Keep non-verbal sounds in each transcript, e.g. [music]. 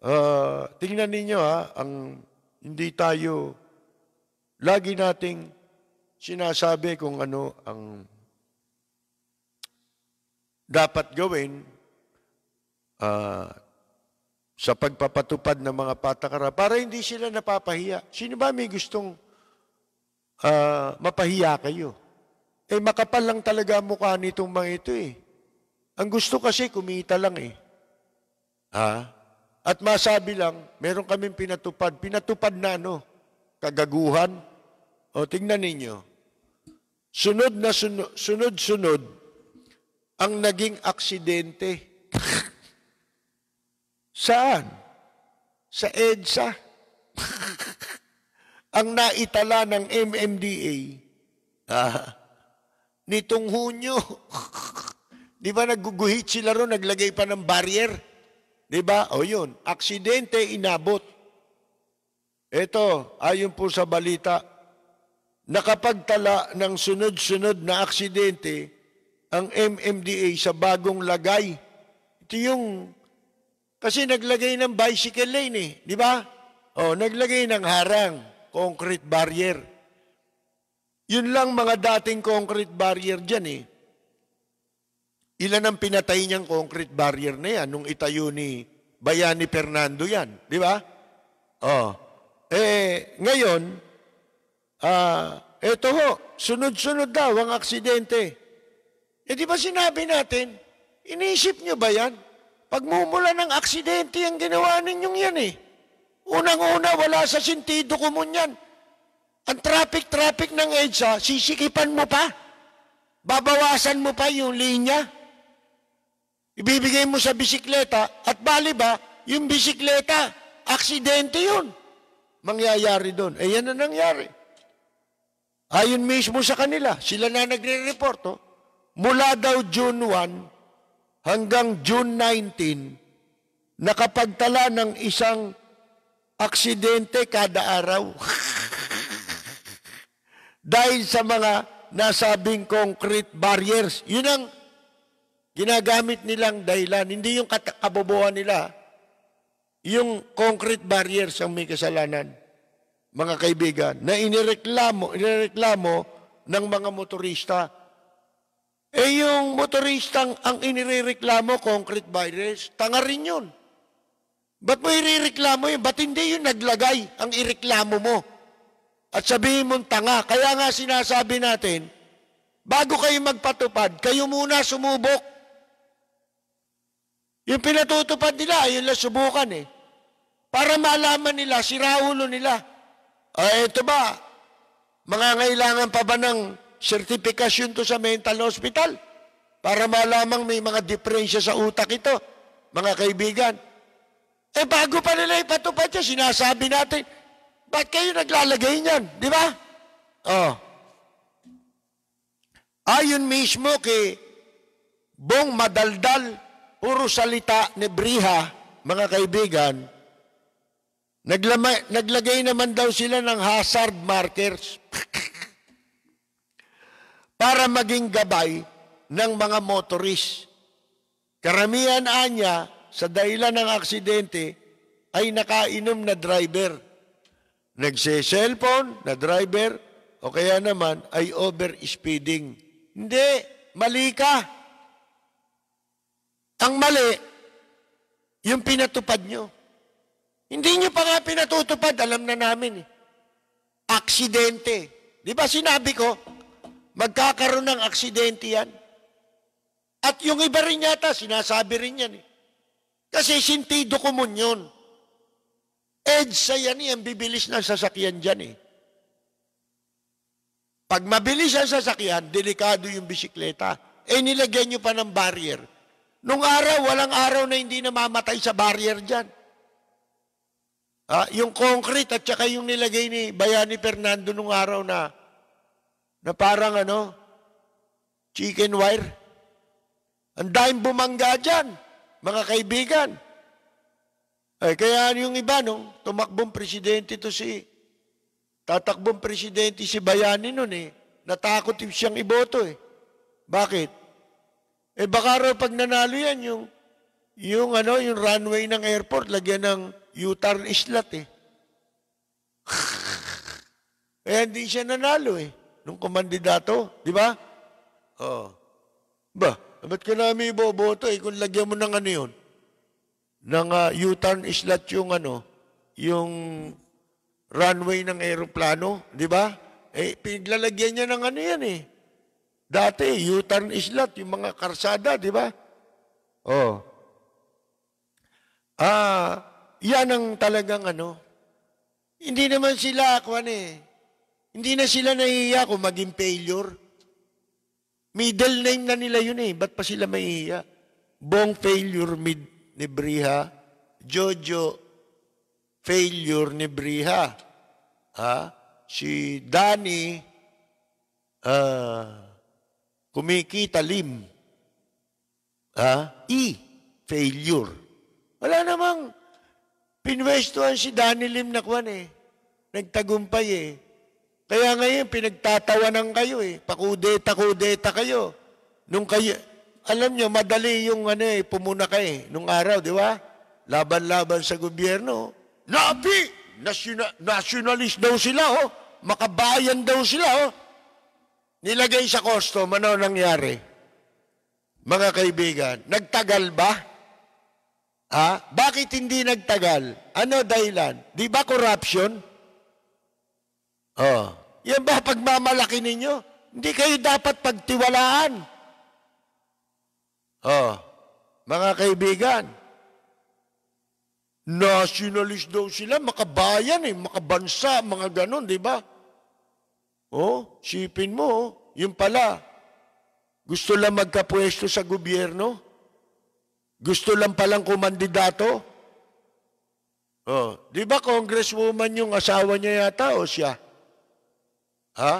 Uh, tingnan ninyo ha, ang hindi tayo lagi nating sinasabi kung ano ang dapat gawin uh, sa pagpapatupad ng mga patakara para hindi sila napapahiya. Sino ba may gustong uh, mapahiya kayo? Eh makapal lang talaga ang mukha nitong mga ito eh. Ang gusto kasi kumita lang eh. Ha? At masabi lang, meron kaming pinatupad. Pinatupad na ano? Kagaguhan? O tingnan ninyo. Sunod na sunod, sunod ang naging aksidente. [laughs] Saan? Sa EDSA. [laughs] ang naitala ng MMDA [laughs] ah, nitong Hunyo. Di ba naguguhit sila ron, naglagay pa ng barrier? Di ba? O yun, aksidente inabot. Ito, ayon po sa balita, nakapagtala ng sunod-sunod na aksidente ang MMDA sa bagong lagay. Ito yung, kasi naglagay ng bicycle lane eh, di ba? O, naglagay ng harang, concrete barrier. Yun lang mga dating concrete barrier dyan eh. Ilan ang pinatay niyang concrete barrier na yan nung itayo ni Bayani Fernando yan. Di ba? Oh. Eh, ngayon, ah, uh, eto ho, sunod-sunod daw ang aksidente. Eh di ba sinabi natin, iniisip nyo ba yan? Pagmumula ng aksidente ang ginawa ninyong yan eh. Unang-una, wala sa sintido kumun yan. Ang traffic-traffic ng EDSA, sisikipan mo pa. Babawasan mo pa yung linya. Ibibigay mo sa bisikleta at bali ba, yung bisikleta, aksidente yun. Mangyayari doon. Eh yan na nangyari. Ayon mismo sa kanila, sila na nagre-report. Oh. Mula daw June 1 hanggang June 19, nakapagtala ng isang aksidente kada araw. [laughs] Dahil sa mga nasabing concrete barriers. Yun ang Ginagamit nilang dahilan, hindi yung kabobohan nila, yung concrete barriers ang may kasalanan, mga kaibigan, na inireklamo, inireklamo ng mga motorista. Eh yung motoristang ang inireklamo, concrete barriers, tanga rin yun. Ba't mo irireklamo yun? Ba't hindi yung naglagay ang ireklamo mo? At sabihin mong tanga. Kaya nga sinasabi natin, bago kayo magpatupad, kayo muna sumubok yung pinatutupad nila, ayun lang subukan eh. Para malaman nila, siraulo nila. O ah, eto ba, mga ngailangan pa ba ng sertifikasyon to sa mental hospital? Para malamang may mga diferensya sa utak ito, mga kaibigan. Eh bago pa nila ipatupad siya, sinasabi natin, ba't kayo naglalagay niyan? Di ba? Oh. Ayun mismo kay Bong Madaldal, puro salita ni Briha, mga kaibigan, naglama, naglagay naman daw sila ng hazard markers [laughs] para maging gabay ng mga motorist. Karamihan anya sa dahilan ng aksidente ay nakainom na driver. Nagse-cellphone na driver o kaya naman ay over-speeding. Hindi, mali ka. Ang mali, yung pinatupad nyo. Hindi nyo pa nga pinatutupad, alam na namin. Eh. Aksidente. Di ba sinabi ko, magkakaroon ng aksidente yan? At yung iba rin yata, sinasabi rin yan. Eh. Kasi sintido kumun yun. EDSA yan eh, ang bibilis ng sasakyan dyan eh. Pag mabilis ang sasakyan, delikado yung bisikleta. Eh nilagyan nyo pa ng barrier. Nung araw, walang araw na hindi namamatay sa barrier dyan. Ah, yung concrete at saka yung nilagay ni Bayani Fernando nung araw na na parang ano, chicken wire. Ang daing bumangga dyan, mga kaibigan. Ay, eh, kaya yung iba, no, tumakbong presidente to si, tatakbong presidente si Bayani nun eh, natakot siyang iboto eh. Bakit? Eh baka raw pag nanalo yan, yung, yung, ano, yung runway ng airport, lagyan ng U-turn islat eh. eh [laughs] hindi siya nanalo eh, nung kumandidato, di ba? Oh. Ba, ba't ka namin iboboto eh kung lagyan mo ng ano yun? Ng uh, U-turn islat yung ano, yung runway ng aeroplano, di ba? Eh, pinaglalagyan niya ng ano yan eh Dati, U-turn islat, yung mga karsada, di ba? Oh. Ah, yan ang talagang ano. Hindi naman sila, kwan eh. Hindi na sila nahihiya kung maging failure. Middle name na nila yun eh. Ba't pa sila mahihiya? Bong failure mid ni Briha. Jojo failure ni Briha. Ha? Ah, si Danny, ah, uh, Kumikita lim. Ha? E. Failure. Wala namang pinwestuhan si Danny Lim na kwan eh. Nagtagumpay eh. Kaya ngayon, pinagtatawanan kayo eh. Pakudeta-kudeta kayo. Nung kayo, alam nyo, madali yung ano eh, pumuna kayo eh. Nung araw, di ba? Laban-laban sa gobyerno. Napi! Nasyona- nationalist daw sila oh. Makabayan daw sila oh. Nilagay sa kosto, ano nangyari? Mga kaibigan, nagtagal ba? Ha? Bakit hindi nagtagal? Ano dahilan? Di ba corruption? Oh. Yan ba pagmamalaki ninyo? Hindi kayo dapat pagtiwalaan. Oh. Mga kaibigan, nationalist daw sila, makabayan eh, makabansa, mga ganun, di ba? Oh, sipin mo, oh, yung pala, gusto lang magkapwesto sa gobyerno? Gusto lang palang kumandidato? Oh, di ba congresswoman yung asawa niya yata o siya? Ha?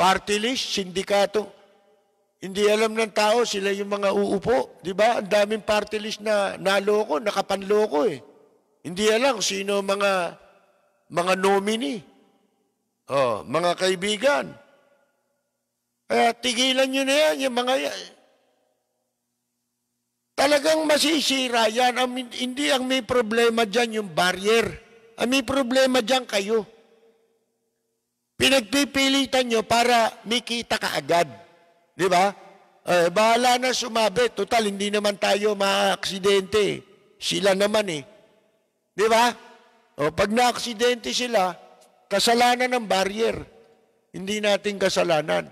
Party list, sindikato. Hindi alam ng tao, sila yung mga uupo. Di ba? Ang daming party list na naloko, nakapanloko eh. Hindi alam sino mga mga nominee. Oh, mga kaibigan, kaya tigilan nyo na yan, yung mga yan. Talagang masisira yan. Ang, hindi ang may problema dyan yung barrier. Ang may problema dyan kayo. Pinagpipilitan nyo para may kita ka agad. Di ba? Eh, bahala na sumabi. Total, hindi naman tayo maaksidente. Sila naman eh. Di ba? O, pag naaksidente sila, Kasalanan ng barrier. Hindi natin kasalanan.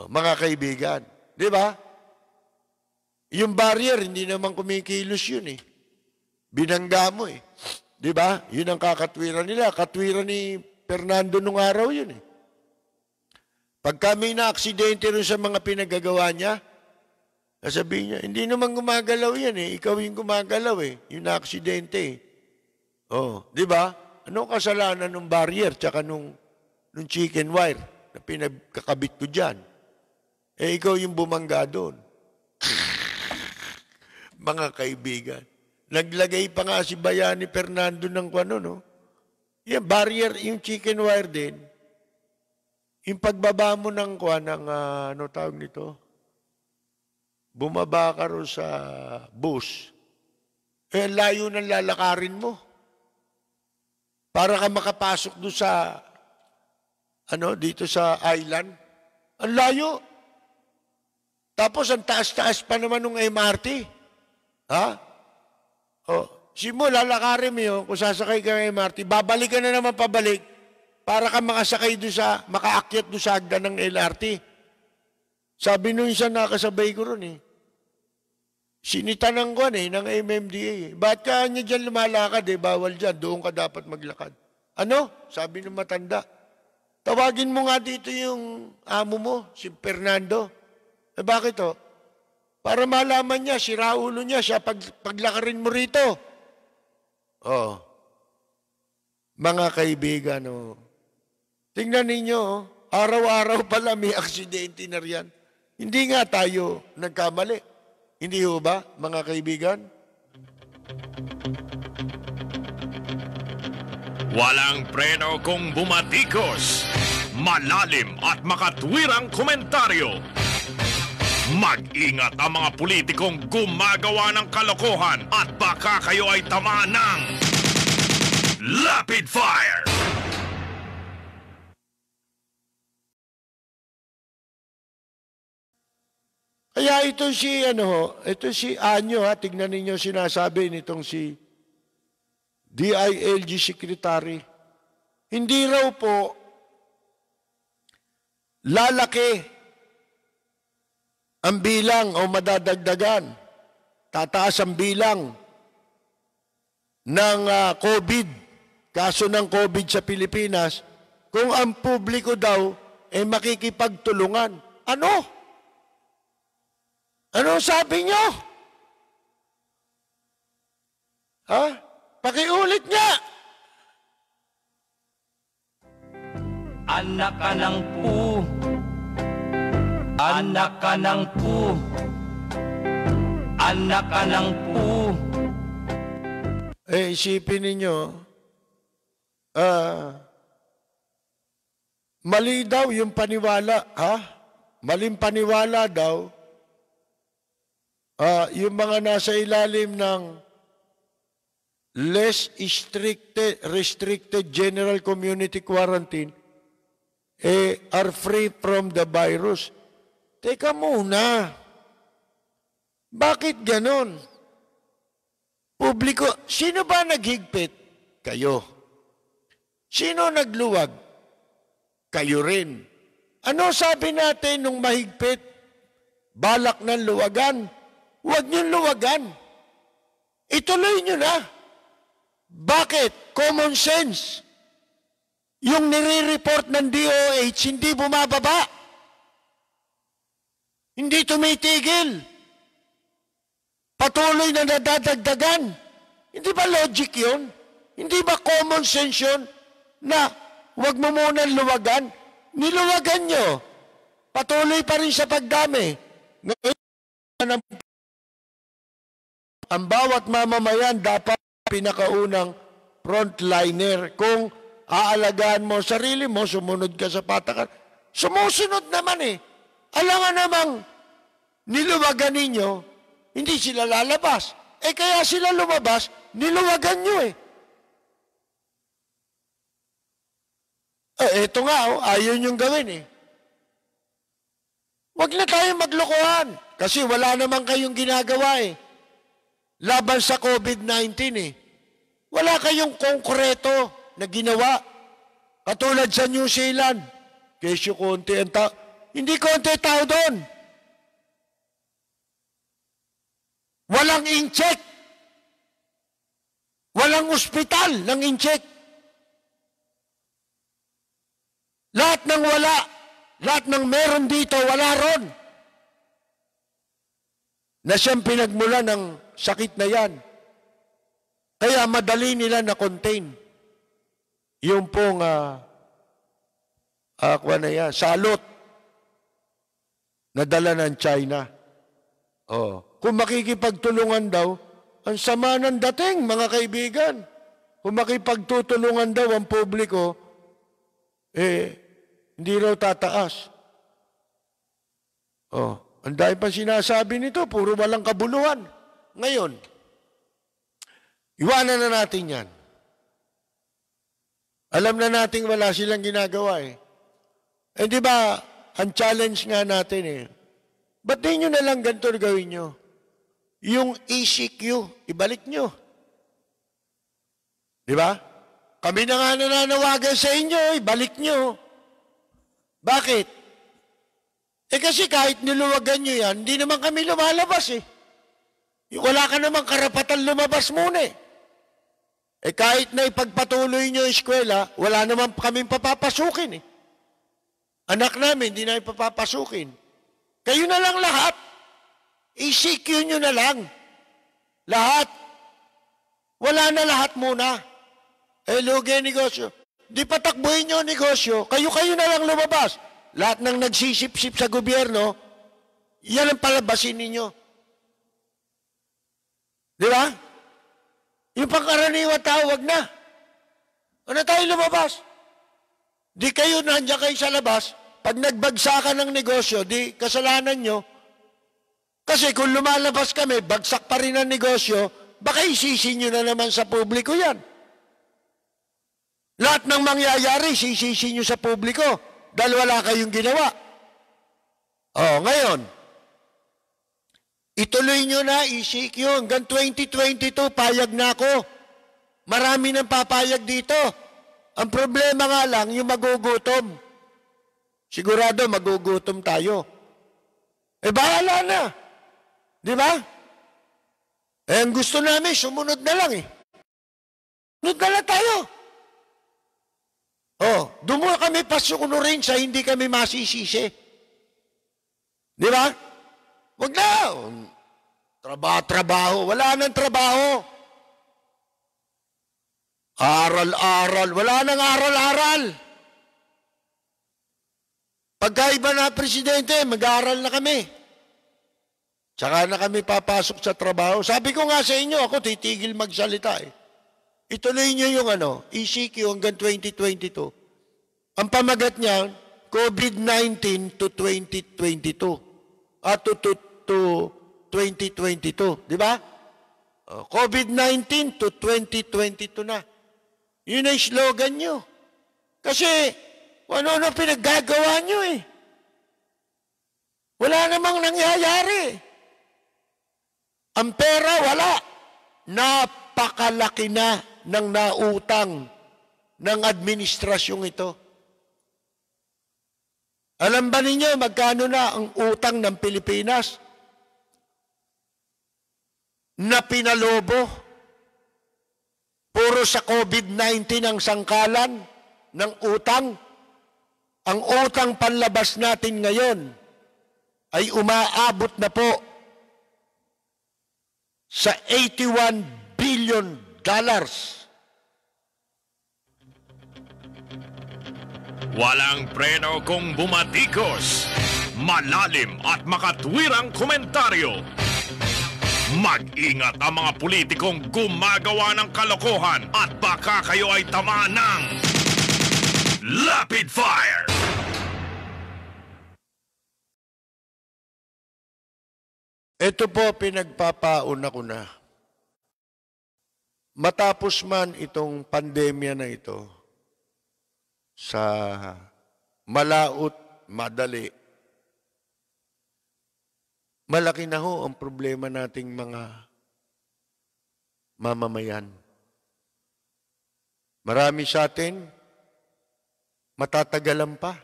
Oh, mga kaibigan. Di ba? Yung barrier, hindi naman kumikilos yun eh. Binangga mo eh. Di ba? Yun ang kakatwiran nila. Katwiran ni Fernando nung araw yun eh. Pag kami na-aksidente rin sa mga pinagagawa niya, sasabihin niya, hindi naman gumagalaw yan eh. Ikaw yung gumagalaw eh. Yung na-aksidente eh. Oh, di ba? Ano kasalanan ng barrier tsaka nung, nung chicken wire na pinagkakabit ko dyan? Eh, ikaw yung bumangga doon. [laughs] Mga kaibigan, naglagay pa nga si Bayani Fernando ng kwano, no? Yan, barrier, yung chicken wire din. Yung pagbaba mo ng kwan, ng uh, ano tawag nito? Bumaba ka ro sa bus. Eh, layo ng lalakarin mo para ka makapasok doon sa, ano, dito sa island. Ang layo. Tapos ang taas-taas pa naman ng MRT. Ha? Oh, simula lalakarin mo yun, kung sasakay ka ng MRT, babalik ka na naman pabalik para ka makasakay doon sa, makaakyat doon sa agda ng LRT. Sabi nung isang nakasabay ko ron eh, sinita ng kwan eh, ng MMDA. Eh. Bakit ka niya dyan lumalakad eh? Bawal dyan. Doon ka dapat maglakad. Ano? Sabi ng matanda. Tawagin mo nga dito yung amo mo, si Fernando. Eh bakit oh? Para malaman niya, si Raulo niya, siya pag, paglakarin mo rito. Oh. Mga kaibigan, oh. Tingnan ninyo, oh. araw-araw [laughs] pala may aksidente na riyan. Hindi nga tayo nagkamali. Hindi ho ba, mga kaibigan? Walang preno kung bumatikos. Malalim at makatwirang komentaryo. Mag-ingat ang mga politikong gumagawa ng kalokohan at baka kayo ay tamaan ng Lapid Fire! Kaya ito si, ano ho, ito si Anyo ha, tignan ninyo sinasabi nitong si DILG Secretary. Hindi raw po lalaki ang bilang o madadagdagan, tataas ang bilang ng uh, COVID, kaso ng COVID sa Pilipinas, kung ang publiko daw ay eh, makikipagtulungan. Ano? Ano sabi nyo? Ha? Pakiulit nga! Anak ka ng po Anak ka ng po Anak ka ng po Eh, isipin ninyo, ah, uh, mali daw yung paniwala, ha? Maling paniwala daw uh, yung mga nasa ilalim ng less restricted, restricted general community quarantine eh, are free from the virus. Teka muna, bakit ganon? Publiko, sino ba naghigpit? Kayo. Sino nagluwag? Kayo rin. Ano sabi natin nung mahigpit? Balak ng luwagan huwag niyong luwagan. Ituloy niyo na. Bakit? Common sense. Yung nire-report ng DOH, hindi bumababa. Hindi tumitigil. Patuloy na nadadagdagan. Hindi ba logic yun? Hindi ba common sense yun na huwag mo muna luwagan? Niluwagan nyo. Patuloy pa rin sa pagdami. Ngayon, ang bawat mamamayan dapat pinakaunang frontliner. Kung aalagaan mo sarili mo, sumunod ka sa patakan. Sumusunod naman eh. Alam nga namang niluwagan ninyo, hindi sila lalabas. Eh kaya sila lumabas, niluwagan nyo eh. Eh, ito nga, oh, ayaw niyong gawin eh. Huwag na tayo maglokohan kasi wala namang kayong ginagawa eh laban sa COVID-19 eh. Wala kayong konkreto na ginawa. Katulad sa New Zealand, kesyo konti ang tao. Hindi konti tao doon. Walang incheck. Walang ospital ng incheck. Lahat ng wala, lahat ng meron dito, wala ron. Na siyang pinagmula ng sakit na yan. Kaya madali nila na-contain. Yung pong uh, uh, na yan, salot na dala ng China. Oh. Kung makikipagtulungan daw, ang sama ng dating, mga kaibigan. Kung makipagtutulungan daw ang publiko, eh, hindi raw tataas. Oh, ang dahil pa sinasabi nito, puro walang kabuluhan. Ngayon, iwanan na natin yan. Alam na natin wala silang ginagawa eh. Eh di ba, ang challenge nga natin eh, ba't di nyo nalang ganito gawin nyo? Yung ECQ, ibalik nyo. Di ba? Kami na nga nananawagan sa inyo, ibalik nyo. Bakit? Eh kasi kahit niluwagan nyo yan, hindi naman kami lumalabas eh. Wala ka namang karapatan lumabas muna eh. Eh kahit na ipagpatuloy nyo yung eskwela, wala naman kaming papapasukin eh. Anak namin, hindi na ipapapasukin. Kayo na lang lahat. I-CQ nyo na lang. Lahat. Wala na lahat muna. Eh, lugi negosyo. Di patakbuhin nyo negosyo. Kayo-kayo na lang lumabas. Lahat ng nagsisip-sip sa gobyerno, yan ang palabasin ninyo. Di ba? Yung pangkaraniwa tao, wag na. O ano tayo lumabas. Di kayo, nandiyan kayo sa labas. Pag nagbagsakan ng negosyo, di kasalanan nyo. Kasi kung lumalabas kami, bagsak pa rin ang negosyo, baka isisi nyo na naman sa publiko yan. Lahat ng mangyayari, sisisi nyo sa publiko dahil wala kayong ginawa. Oh, ngayon, Ituloy nyo na, ECQ, hanggang 2022, payag na ako. Marami nang papayag dito. Ang problema nga lang, yung magugutom. Sigurado, magugutom tayo. Eh, bahala na. Di ba? Eh, ang gusto namin, sumunod na lang eh. Sunod na lang tayo. Oh, dumuha kami pasukuno rin sa ah. hindi kami masisisi. Di ba? Wag na! Trabaho, trabaho. Wala nang trabaho. Aral-aral. Wala nang aral-aral. Pagkaiba na presidente, mag-aaral na kami. Tsaka na kami papasok sa trabaho. Sabi ko nga sa inyo, ako titigil magsalita eh. Ituloy niyo yung ano, ECQ hanggang 2022. Ang pamagat niya, COVID-19 to 2022. At to, to to 2022, di ba? COVID-19 to 2022 na. Yun ang slogan nyo. Kasi, ano-ano pinaggagawa nyo eh. Wala namang nangyayari. Ang pera, wala. Napakalaki na ng nautang ng administrasyong ito. Alam ba ninyo magkano na ang utang ng Pilipinas? na pinalobo. Puro sa COVID-19 ang sangkalan ng utang. Ang utang panlabas natin ngayon ay umaabot na po sa 81 billion dollars. Walang preno kung bumatikos. Malalim at makatwirang komentaryo Mag-ingat ang mga politikong gumagawa ng kalokohan at baka kayo ay tamaan ng Lapid Fire! Ito po, pinagpapauna ko na. Matapos man itong pandemya na ito, sa malaot, madali, Malaki na ho ang problema nating mga mamamayan. Marami sa atin, matatagalan pa.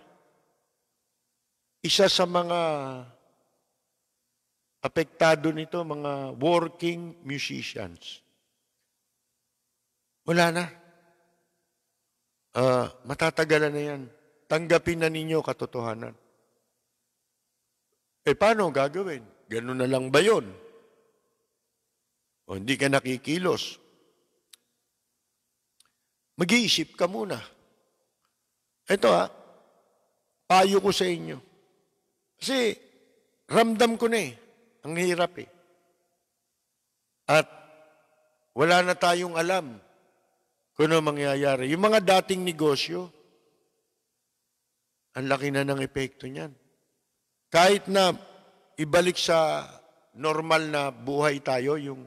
Isa sa mga apektado nito, mga working musicians. Wala na. Uh, matatagalan na yan. Tanggapin na ninyo katotohanan. Eh, paano gagawin? Ganun na lang ba yun? O hindi ka nakikilos. Mag-iisip ka muna. Ito ha, payo ko sa inyo. Kasi ramdam ko na eh. Ang hirap eh. At wala na tayong alam kung ano mangyayari. Yung mga dating negosyo, ang laki na ng epekto niyan. Kahit na ibalik sa normal na buhay tayo, yung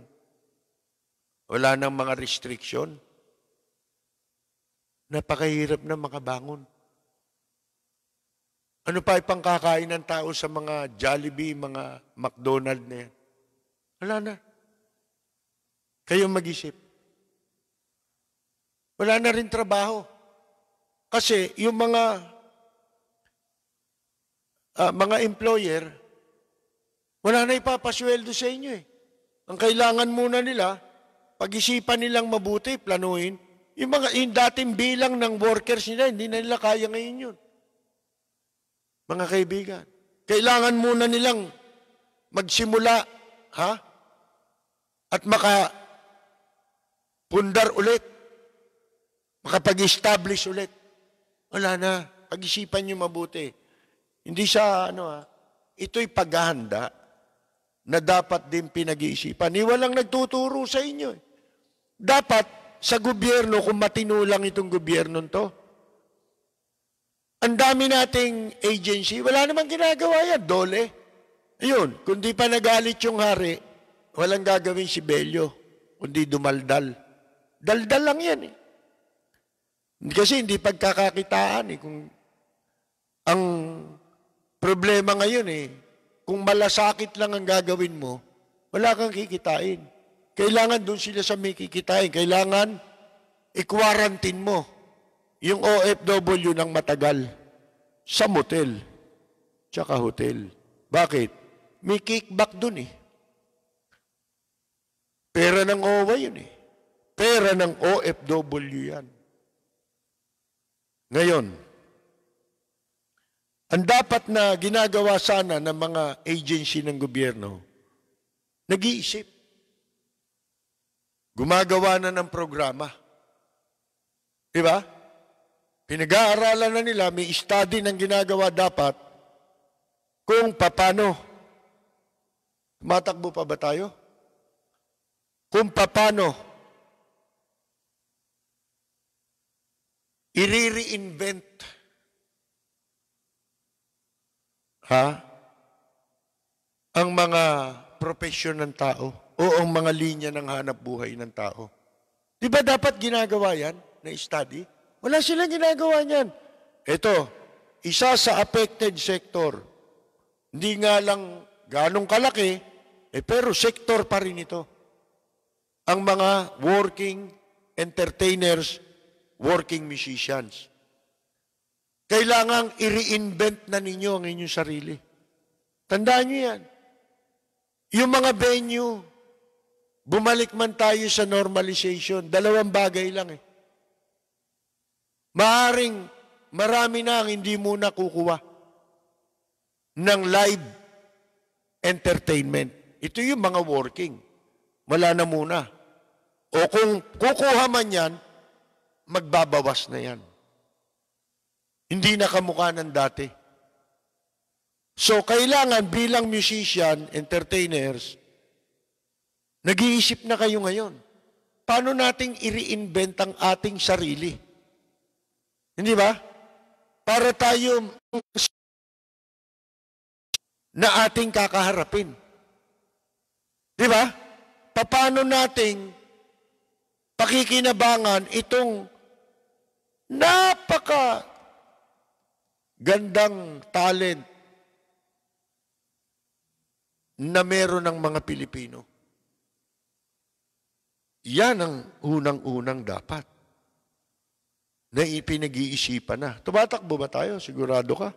wala nang mga restriction, napakahirap na makabangon. Ano pa ipangkakain ng tao sa mga Jollibee, mga McDonald's na yan? Wala na. Kayo mag-isip. Wala na rin trabaho. Kasi yung mga uh, mga employer, wala na ipapasweldo sa inyo eh. Ang kailangan muna nila, pag-isipan nilang mabuti, planuhin. Yung, mga, yung dating bilang ng workers nila, hindi na nila kaya ngayon yun. Mga kaibigan, kailangan muna nilang magsimula, ha? At maka pundar ulit. Makapag-establish ulit. Wala na. Pag-isipan nyo mabuti. Hindi sa ano ha, ito'y paghahanda na dapat din pinag-iisipan. Ni walang nagtuturo sa inyo. Eh. Dapat sa gobyerno, kung matino lang itong gobyerno to, ang dami nating agency, wala namang ginagawa yan, dole. Ayun, kung di pa nagalit yung hari, walang gagawin si Belyo, kundi dumaldal. Daldal lang yan eh. Kasi hindi pagkakakitaan eh. Kung ang problema ngayon eh, kung malasakit lang ang gagawin mo, wala kang kikitain. Kailangan doon sila sa may kikitain. Kailangan i-quarantine mo yung OFW ng matagal sa motel tsaka hotel. Bakit? May kickback doon eh. Pera ng OWA yun eh. Pera ng OFW yan. Ngayon, ang dapat na ginagawa sana ng mga agency ng gobyerno, nag-iisip. Gumagawa na ng programa. Di ba? Pinag-aaralan na nila, may study ng ginagawa dapat kung papano. Matakbo pa ba tayo? Kung papano i-reinvent Ha? Ang mga profesyon ng tao o ang mga linya ng hanap buhay ng tao. Di ba dapat ginagawa yan na study? Wala silang ginagawa niyan. Ito, isa sa affected sector. Hindi nga lang ganong kalaki, eh, pero sector pa rin ito. Ang mga working entertainers, working musicians. Kailangang i-reinvent na ninyo ang inyong sarili. Tandaan nyo yan. Yung mga venue, bumalik man tayo sa normalization, dalawang bagay lang eh. Maaring marami na ang hindi muna kukuha ng live entertainment. Ito yung mga working. Wala na muna. O kung kukuha man yan, magbabawas na yan. Hindi na kamukha ng dati. So, kailangan bilang musician, entertainers, nag-iisip na kayo ngayon. Paano nating i-reinvent ang ating sarili? Hindi ba? Para tayo na ating kakaharapin. Di ba? Paano nating pakikinabangan itong napaka gandang talent na meron ng mga Pilipino. Yan ang unang-unang dapat na ipinag-iisipan na. Tumatakbo ba tayo? Sigurado ka?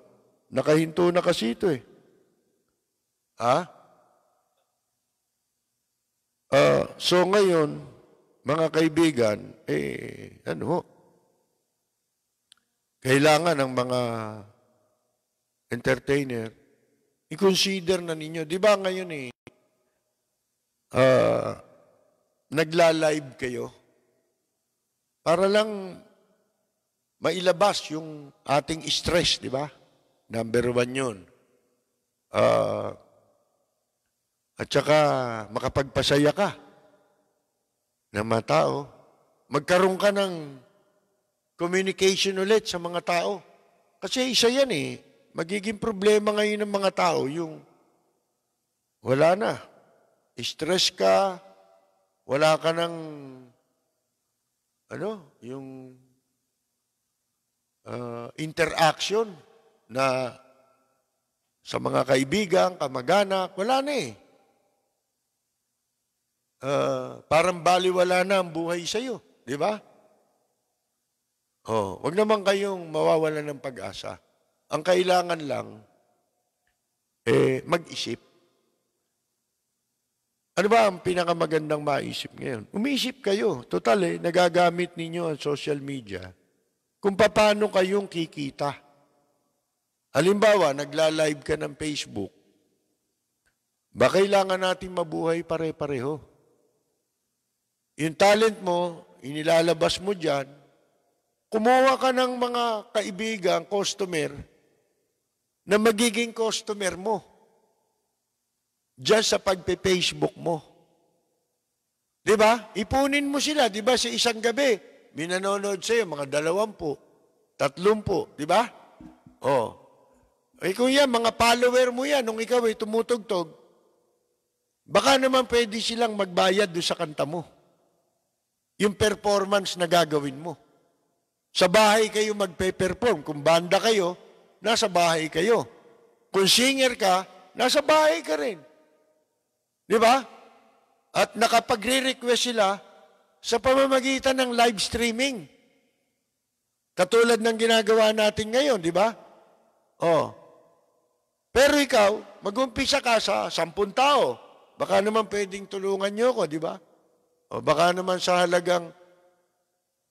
Nakahinto na kasi ito eh. Ha? Uh, so ngayon, mga kaibigan, eh, ano, kailangan ng mga entertainer, i-consider na ninyo. Di ba ngayon eh, uh, nagla-live kayo para lang mailabas yung ating stress, di ba? Number one yun. Uh, at saka makapagpasaya ka ng mga tao. Magkaroon ka ng communication ulit sa mga tao. Kasi isa yan eh. Magiging problema ngayon ng mga tao yung wala na. Stress ka, wala ka ng ano, yung uh, interaction na sa mga kaibigan, kamag-anak, wala na eh. Uh, parang baliwala na ang buhay sa'yo, di ba? Oh, wag naman kayong mawawalan ng pag-asa. Ang kailangan lang, eh, mag-isip. Ano ba ang pinakamagandang maisip ngayon? Umisip kayo. Total eh, nagagamit ninyo ang social media kung paano kayong kikita. Halimbawa, nagla-live ka ng Facebook. Ba kailangan natin mabuhay pare-pareho? Yung talent mo, inilalabas mo dyan, Kumuha ka ng mga kaibigan, customer, na magiging customer mo. Diyan sa pagpe-Facebook mo. Di ba? Ipunin mo sila, di ba? Sa isang gabi, minanonood sa'yo, mga dalawampu, tatlumpu, di ba? Oh. Eh kung yan, mga follower mo yan, nung ikaw ay tumutugtog, baka naman pwede silang magbayad do sa kanta mo. Yung performance na gagawin mo. Sa bahay kayo magpe-perform. Kung banda kayo, nasa bahay kayo. Kung singer ka, nasa bahay ka rin. Di ba? At nakapagre-request sila sa pamamagitan ng live streaming. Katulad ng ginagawa natin ngayon, di ba? Oh. Pero ikaw, mag-umpisa ka sa sampun tao. Baka naman pwedeng tulungan niyo ko, di ba? O baka naman sa halagang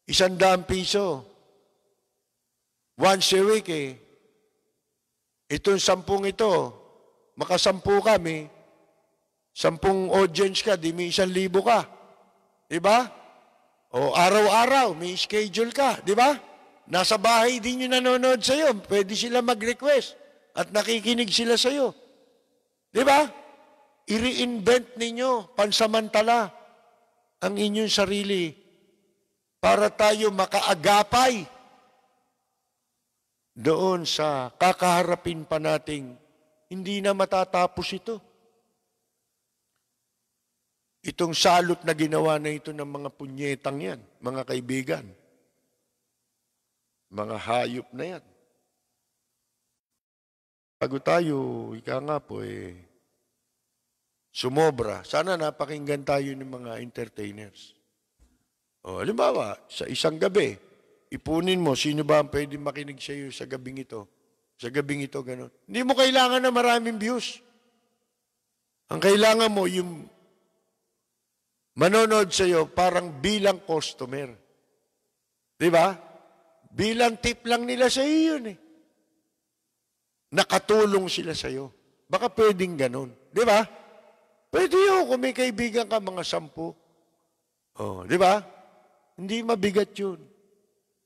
Isang piso. Once a week eh. Itong sampung ito, makasampu kami, sampung audience ka, di may isang libo ka. Diba? O araw-araw, may schedule ka. Diba? Nasa bahay din yung nanonood sa'yo. Pwede sila mag-request at nakikinig sila sa'yo. Diba? I-reinvent ninyo pansamantala ang inyong sarili para tayo makaagapay doon sa kakaharapin pa nating hindi na matatapos ito. Itong salot na ginawa na ito ng mga punyetang yan, mga kaibigan, mga hayop na yan. Bago tayo, ika nga po eh, sumobra. Sana napakinggan tayo ng mga entertainers. O, halimbawa, sa isang gabi, ipunin mo, sino ba ang pwede makinig sa iyo sa gabing ito? Sa gabing ito, ganun. Hindi mo kailangan na maraming views. Ang kailangan mo, yung manonood sa iyo parang bilang customer. Di ba? Bilang tip lang nila sa iyo yun eh. Nakatulong sila sa iyo. Baka pwedeng ganun. Di ba? Pwede yun kung may kaibigan ka, mga sampu. Oh, di ba? Hindi mabigat yun.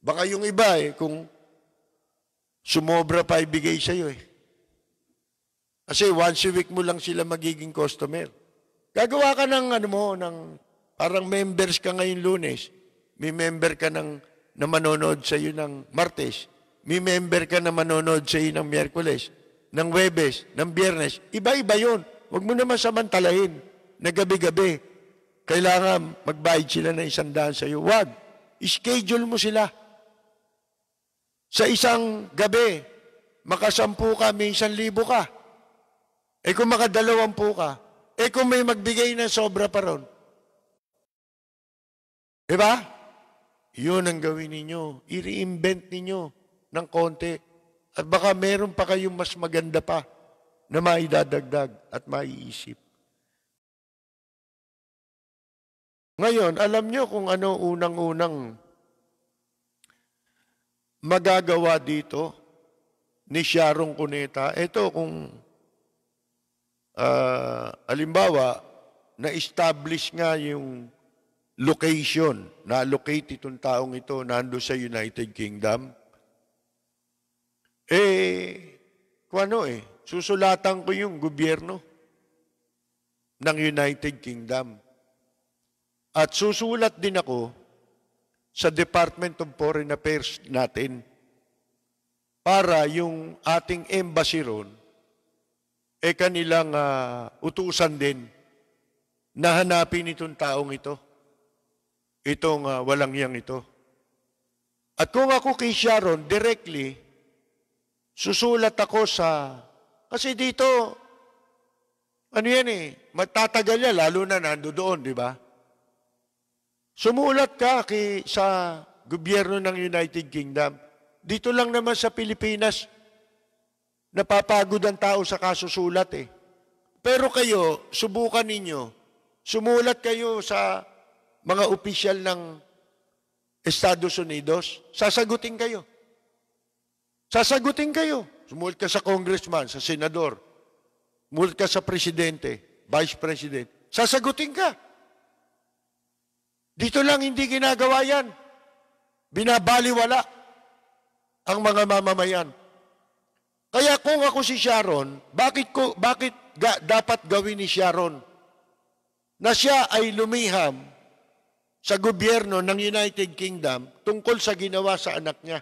Baka yung iba eh, kung sumobra pa ibigay sa'yo eh. Kasi once a week mo lang sila magiging customer. Gagawa ka ng ano mo, ng parang members ka ngayon lunes. May member ka ng, na manonood sa'yo ng martes. May member ka na manonood sa'yo ng miyerkules, ng webes, ng biyernes. Iba-iba yun. Huwag mo naman samantalahin na gabi-gabi kailangan magbayad sila ng isang daan sa iyo. Wag. Schedule mo sila. Sa isang gabi, makasampu ka, may isang libo ka. Eh kung makadalawampu ka, eh kung may magbigay ng sobra pa ron. Diba? Yun ang gawin ninyo. I-reinvent ninyo ng konti. At baka meron pa kayong mas maganda pa na maidadagdag at maiisip. Ngayon, alam nyo kung ano unang-unang magagawa dito ni Sharon Cuneta. Ito kung uh, ah, alimbawa, na-establish nga yung location, na-locate itong taong ito, nando sa United Kingdom, eh, kung ano eh, susulatan ko yung gobyerno ng United Kingdom. At susulat din ako sa Department of Foreign Affairs natin para yung ating embassy ron eh kanilang uh, utusan din na hanapin itong taong ito, itong uh, walang yang ito. At kung ako kay Sharon directly, susulat ako sa, kasi dito, ano yan eh, matatagal yan, lalo na nando doon, di ba? Sumulat ka kay, sa gobyerno ng United Kingdom. Dito lang naman sa Pilipinas, napapagod ang tao sa kasusulat eh. Pero kayo, subukan ninyo, sumulat kayo sa mga opisyal ng Estados Unidos, sasagutin kayo. Sasagutin kayo. Sumulat ka sa congressman, sa senador, sumulat ka sa presidente, vice president, sasagutin ka. Dito lang hindi ginagawa yan. Binabaliwala ang mga mamamayan. Kaya kung ako si Sharon, bakit ko bakit ga, dapat gawin ni Sharon na siya ay lumiham sa gobyerno ng United Kingdom tungkol sa ginawa sa anak niya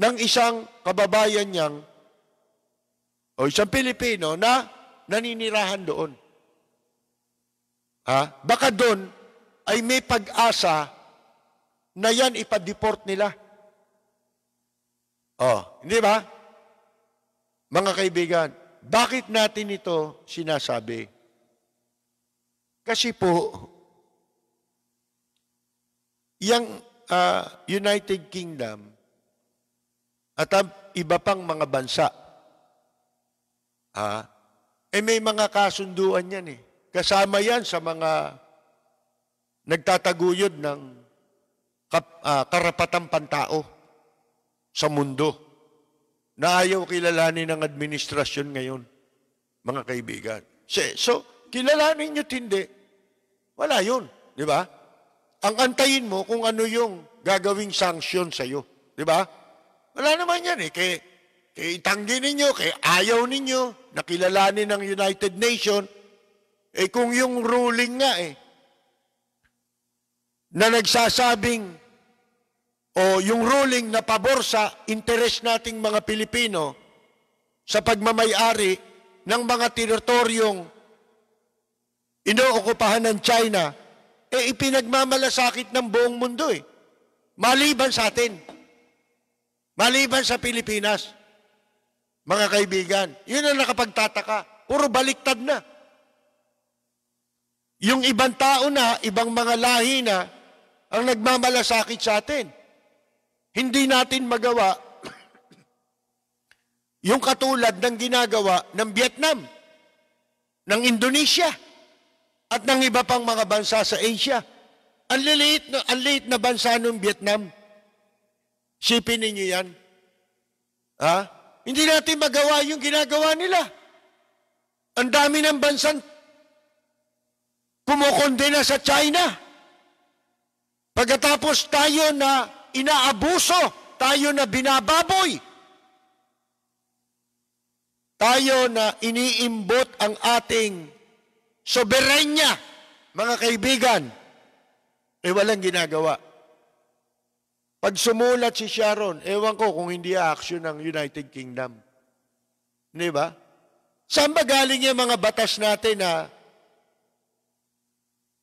ng isang kababayan niyang o isang Pilipino na naninirahan doon. Ha? Baka doon ay may pag-asa na yan ipadeport nila. Oh, hindi ba? Mga kaibigan, bakit natin ito sinasabi? Kasi po, yung uh, United Kingdom at iba pang mga bansa, ah, eh may mga kasunduan yan eh. Kasama yan sa mga nagtataguyod ng kap, uh, karapatang pantao sa mundo na ayaw kilalanin ng administrasyon ngayon, mga kaibigan. So, so kilalanin nyo tindi. Wala yun, di ba? Ang antayin mo kung ano yung gagawing sanksyon sa'yo, di ba? Wala naman yan eh. Kaya, kaya itanggi ninyo, kaya ayaw ninyo, nakilalanin ng United Nations, eh kung yung ruling nga eh, na nagsasabing o yung ruling na pabor sa interes nating mga Pilipino sa pagmamayari ng mga teritoryong inookupahan ng China, eh ipinagmamalasakit ng buong mundo eh. Maliban sa atin. Maliban sa Pilipinas. Mga kaibigan, yun ang nakapagtataka. Puro baliktad na. Yung ibang tao na, ibang mga lahi na, ang nagmamalasakit sa atin. Hindi natin magawa [coughs] yung katulad ng ginagawa ng Vietnam, ng Indonesia, at ng iba pang mga bansa sa Asia. Ang liliit na, ang liit na bansa ng Vietnam. Sipin ninyo yan. Ha? Hindi natin magawa yung ginagawa nila. Ang dami ng bansang na sa China. Pagkatapos tayo na inaabuso, tayo na binababoy, tayo na iniimbot ang ating soberenya, mga kaibigan, eh walang ginagawa. Pag sumulat si Sharon, ewan ko kung hindi action ng United Kingdom. Di ba? Saan ba galing yung mga batas natin na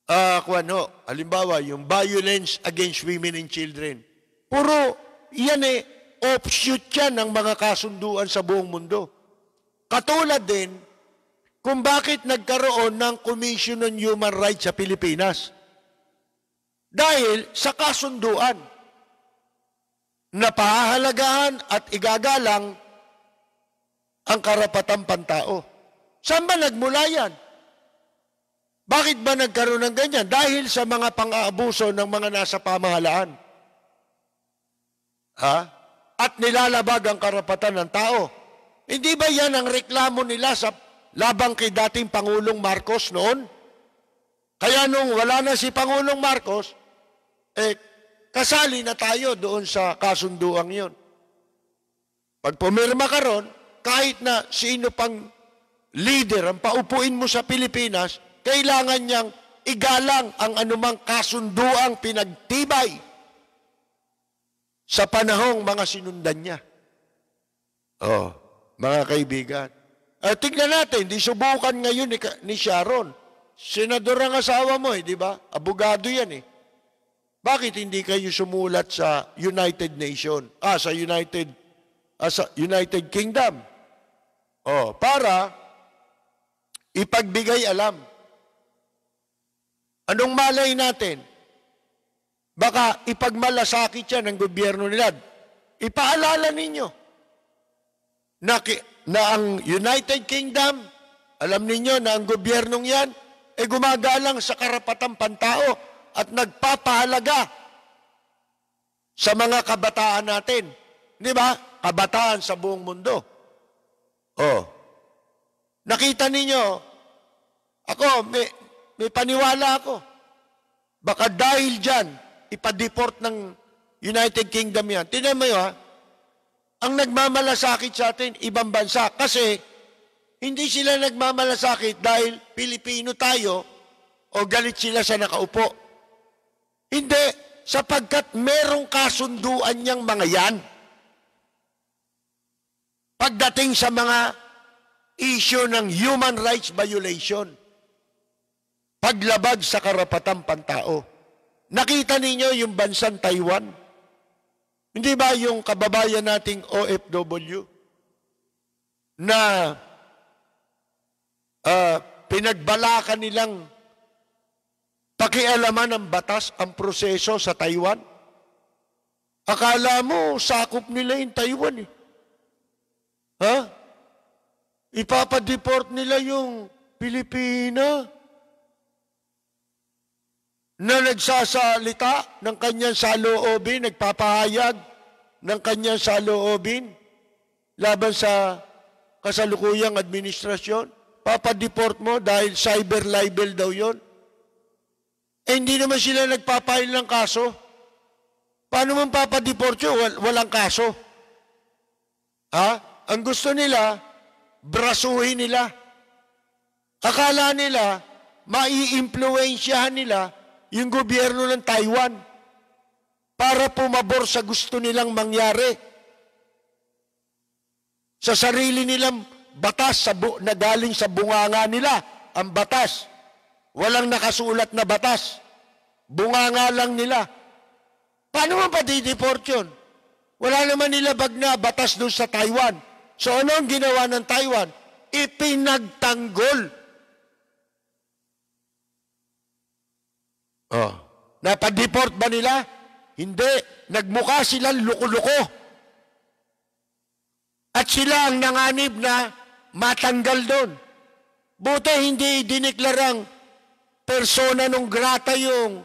uh, ah, kuwan halimbawa, yung violence against women and children. Puro, yan eh, offshoot yan ng mga kasunduan sa buong mundo. Katulad din, kung bakit nagkaroon ng Commission on Human Rights sa Pilipinas. Dahil sa kasunduan na pahahalagahan at igagalang ang karapatang pantao. Saan ba nagmula yan? Bakit ba nagkaroon ng ganyan? Dahil sa mga pang-aabuso ng mga nasa pamahalaan. Ha? At nilalabag ang karapatan ng tao. Hindi ba yan ang reklamo nila sa labang kay dating Pangulong Marcos noon? Kaya nung wala na si Pangulong Marcos, eh, kasali na tayo doon sa kasunduang yon. Pag pumirma ka ron, kahit na sino pang leader ang paupuin mo sa Pilipinas, kailangan niyang igalang ang anumang kasunduang pinagtibay sa panahong mga sinundan niya. Oh, mga kaibigan. At eh, tingnan natin, di subukan ngayon ni, ni Sharon. Senador ang asawa mo eh, di ba? Abogado yan eh. Bakit hindi kayo sumulat sa United Nation? Ah, sa United ah, sa United Kingdom. Oh, para ipagbigay alam Anong malay natin? Baka ipagmalasakit yan ng gobyerno nila. Ipaalala ninyo na, na ang United Kingdom, alam ninyo na ang gobyernong yan, ay eh gumagalang sa karapatang pantao at nagpapahalaga sa mga kabataan natin. Di ba? Kabataan sa buong mundo. Oh. Nakita ninyo, ako, may, may paniwala ako. Baka dahil dyan, ipadeport ng United Kingdom yan. Tinan mo yun, ha? Ang nagmamalasakit sa atin, ibang bansa. Kasi, hindi sila nagmamalasakit dahil Pilipino tayo o galit sila sa nakaupo. Hindi, sapagkat merong kasunduan niyang mga yan. Pagdating sa mga issue ng human rights violation – paglabag sa karapatang pantao. Nakita ninyo yung bansang Taiwan? Hindi ba yung kababayan nating OFW na uh, ah, pinagbalakan nilang pakialaman ng batas ang proseso sa Taiwan? Akala mo, sakop nila yung Taiwan eh. Ha? Ipapadeport nila yung Pilipina na nagsasalita ng kanyang saloobin, nagpapahayag ng kanyang saloobin laban sa kasalukuyang administrasyon. Papadeport mo dahil cyber libel daw yon. Eh, hindi naman sila nagpapail ng kaso. Paano man papadeport yun? Wal walang kaso. Ha? Ang gusto nila, brasuhin nila. Akala nila, maiimpluensyahan nila yung gobyerno ng Taiwan para pumabor sa gusto nilang mangyari sa sarili nilang batas sa bu- na galing sa bunganga nila ang batas walang nakasulat na batas bunganga lang nila paano man pa dideport yun wala naman nila bag na batas doon sa Taiwan so ano ang ginawa ng Taiwan ipinagtanggol Oh. Napadeport ba nila? Hindi. Nagmukha silang loko-loko. At sila ang nanganib na matanggal doon. Buti hindi diniklarang persona nung grata yung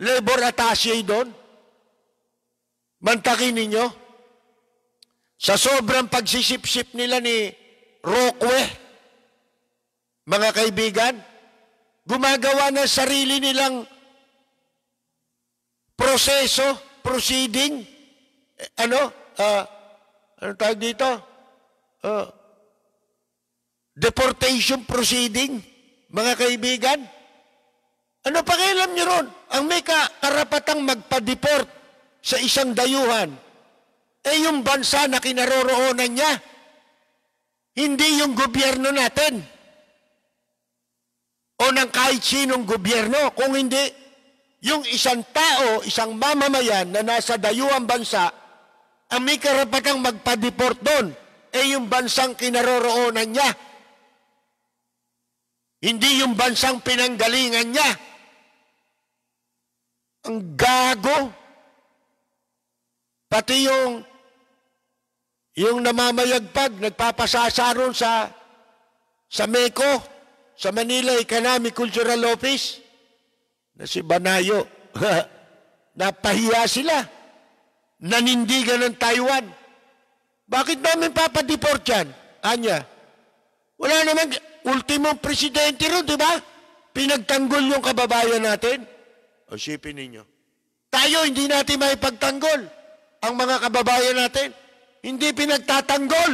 labor attaché doon. Mantakin ninyo, sa sobrang pagsisip-sip nila ni Roque, mga kaibigan, gumagawa ng sarili nilang proseso, proceeding, eh, ano, uh, ano tawag dito? Uh, deportation proceeding, mga kaibigan. Ano pakialam nyo ron? Ang may karapatang magpa-deport sa isang dayuhan, eh yung bansa na kinaroroonan niya, hindi yung gobyerno natin o ng kahit sinong gobyerno, kung hindi yung isang tao, isang mamamayan na nasa dayuang bansa, ang may karapatang magpa-deport doon ay eh, yung bansang kinaroroonan niya. Hindi yung bansang pinanggalingan niya. Ang gago. Pati yung yung namamayagpag, nagpapasasa sa sa MECO, sa Manila Economic Cultural Office, na si Banayo. [laughs] Napahiya sila. Nanindigan ng Taiwan. Bakit namin papadeport yan? Anya, wala naman ultimong presidente ron, di ba? Pinagtanggol yung kababayan natin. O sipin ninyo. Tayo, hindi natin may pagtanggol ang mga kababayan natin. Hindi pinagtatanggol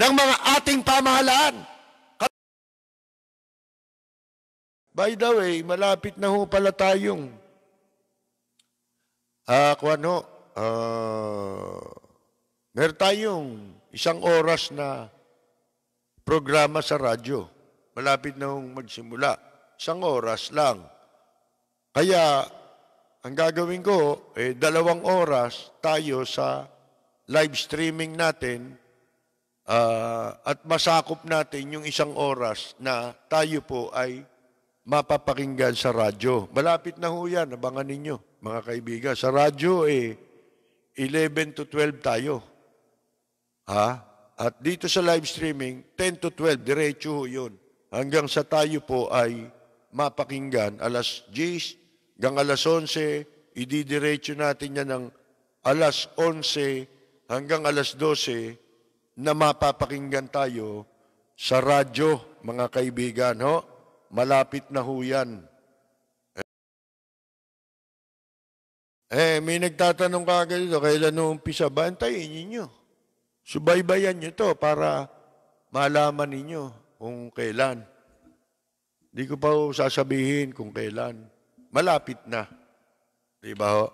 ng mga ating pamahalaan. By the way, malapit na ho pala tayong ah, uh, kung ano, uh, meron tayong isang oras na programa sa radyo. Malapit na hong magsimula. Isang oras lang. Kaya, ang gagawin ko, eh, dalawang oras tayo sa live streaming natin uh, at masakop natin yung isang oras na tayo po ay mapapakinggan sa radyo. Malapit na ho yan, abangan ninyo, mga kaibigan. Sa radyo, eh, 11 to 12 tayo. Ha? At dito sa live streaming, 10 to 12, diretso ho yun. Hanggang sa tayo po ay mapakinggan, alas 10 hanggang alas 11, ididiretso natin yan ng alas 11 hanggang alas 12 na mapapakinggan tayo sa radyo, mga kaibigan. Ho? Malapit na ho yan. Eh, eh may nagtatanong kagad dito, kailan nung umpisa ba? Antayin ninyo. Subaybayan nyo to para malaman ninyo kung kailan. Hindi ko pa sasabihin kung kailan. Malapit na. Di ba ho?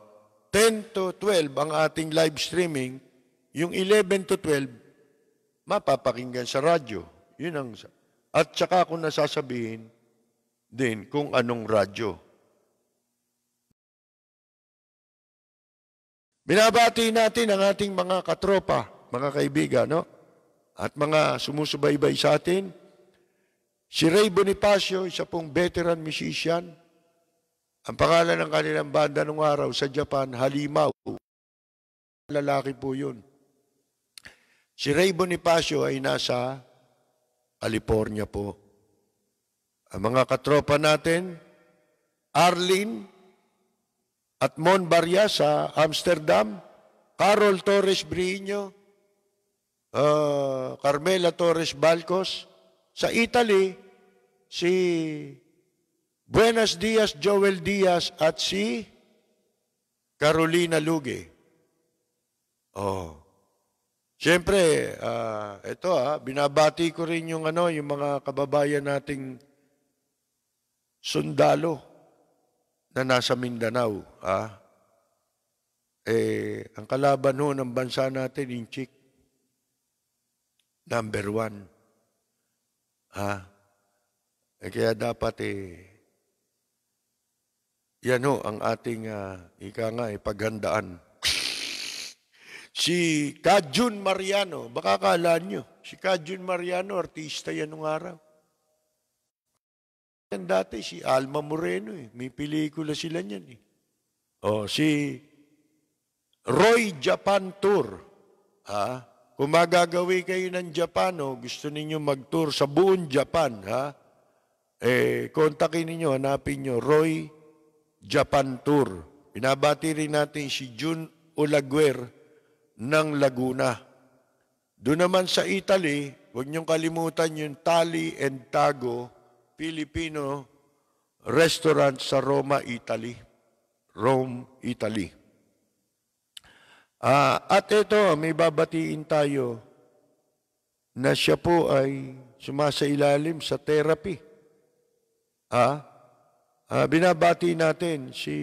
10 to 12 ang ating live streaming. Yung 11 to 12, mapapakinggan sa radyo. Yun ang... At saka kung nasasabihin, din kung anong radyo. Binabati natin ang ating mga katropa, mga kaibigan, no? at mga sumusubaybay sa atin. Si Ray Bonifacio, isa pong veteran musician. Ang pangalan ng kanilang banda nung araw sa Japan, Halimaw. Lalaki po yun. Si Ray Bonifacio ay nasa California po ang mga katropa natin, Arlene at Mon Barya sa Amsterdam, Carol Torres Brino, uh, ah, Carmela Torres Balcos, sa Italy, si Buenos Dias Joel Diaz at si Carolina Luge. Oh. Siyempre, uh, ah, ito ah, binabati ko rin yung ano, yung mga kababayan nating sundalo na nasa Mindanao, ha? eh, ang kalaban ho ng bansa natin, inchik, number one. Ha? Eh, kaya dapat eh, yan ho ang ating, uh, ika nga, eh, paghandaan. si Kajun Mariano, baka kala nyo, si Kajun Mariano, artista yan nung araw. Yan dati, si Alma Moreno eh. May pelikula sila niyan eh. O, oh, si Roy Japan Tour. Ha? Kung magagawi kayo ng Japan, o, oh, gusto ninyo mag-tour sa buong Japan, ha? Eh, kontakin ninyo, hanapin nyo, Roy Japan Tour. Pinabati rin natin si June Ulaguer ng Laguna. Doon naman sa Italy, huwag niyong kalimutan yung Tali and Tago Filipino restaurant sa Roma, Italy. Rome, Italy. Uh, at ito, may babatiin tayo na siya po ay sumasailalim sa therapy. Ah, uh, binabati natin si